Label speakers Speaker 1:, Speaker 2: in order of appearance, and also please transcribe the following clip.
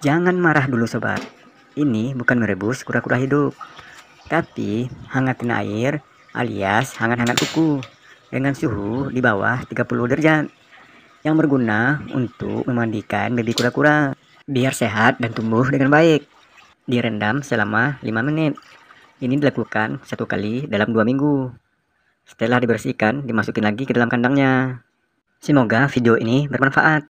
Speaker 1: Jangan marah dulu sobat. Ini bukan merebus kura-kura hidup. Tapi hangatin air alias hangat-hangat kuku dengan suhu di bawah 30 derajat yang berguna untuk memandikan baby kura-kura biar sehat dan tumbuh dengan baik. Direndam selama 5 menit. Ini dilakukan satu kali dalam dua minggu. Setelah dibersihkan, dimasukin lagi ke dalam kandangnya. Semoga video ini bermanfaat.